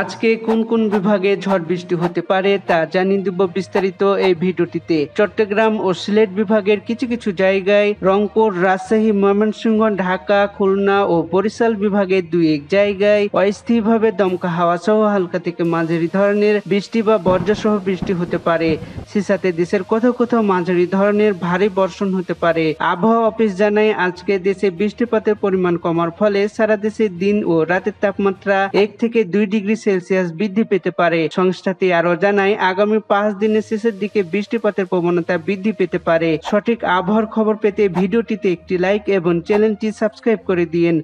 আজকে কোন কোন বিভাগে ঝড় বৃষ্টি হতে পারে তা জানিয়ে দেব বিস্তারিত এই ভিডিওটিতে চট্টগ্রাম ও সিলেট বিভাগের কিছু কিছু জায়গায় রংপুর রাজশাহী ময়মনসিংহ ঢাকা খুলনা ও বরিশাল বিভাগের দুই এক জায়গায় অস্থায়ীভাবে দমকা হাওয়া সহ হালকা থেকে মাঝারি ধরনের বৃষ্টি বা সহ বৃষ্টি হতে পারে সাথে দেশের কোথাও কোথাও মাঝারি ধরনের ভারী বর্ষণ হতে পারে আবহাওয়া অফিস জানায় আজকে দেশে বৃষ্টিপাতের পরিমাণ কমার ফলে সারা দেশে দিন ও রাতের তাপমাত্রা এক থেকে দুই ডিগ্রি সেলসিয়াস বৃদ্ধি পেতে পারে সংস্থাটি আরও জানায় আগামী পাঁচ দিনের শেষের দিকে বৃষ্টিপাতের প্রবণতা বৃদ্ধি পেতে পারে সঠিক আবহাওয়ার খবর পেতে ভিডিওটিতে একটি লাইক এবং চ্যানেলটি সাবস্ক্রাইব করে দিন